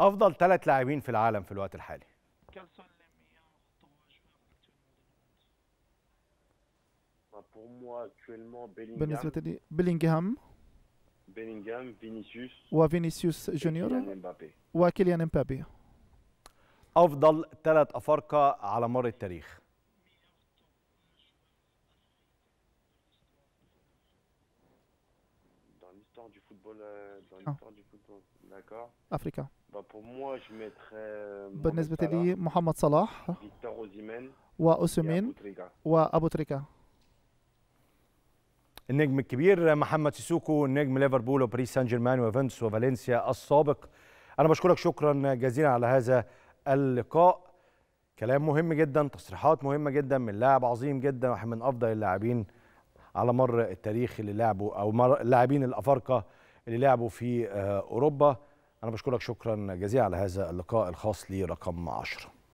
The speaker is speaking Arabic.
افضل ثلاث لاعبين في العالم في الوقت الحالي بالنسبه لي بيلينغهام بيلينغهام فينيسيوس وفينيسيوس جونيور وكيليان امبابي افضل ثلاث افارقه على مر التاريخ آه. افريكا بالنسبه لي محمد صلاح واوسيمين وابو تريكا النجم الكبير محمد سيسوكو نجم ليفربول وباريس سان جيرمان ويوفنتوس وفالنسيا السابق انا بشكرك شكرا جزيلا على هذا اللقاء كلام مهم جدا تصريحات مهمه جدا من لاعب عظيم جدا واحد من افضل اللاعبين على مر التاريخ اللي لعبوا او اللاعبين الافارقه اللي لعبوا في آه، اوروبا أنا بشكرك شكرا جزيلا على هذا اللقاء الخاص لرقم 10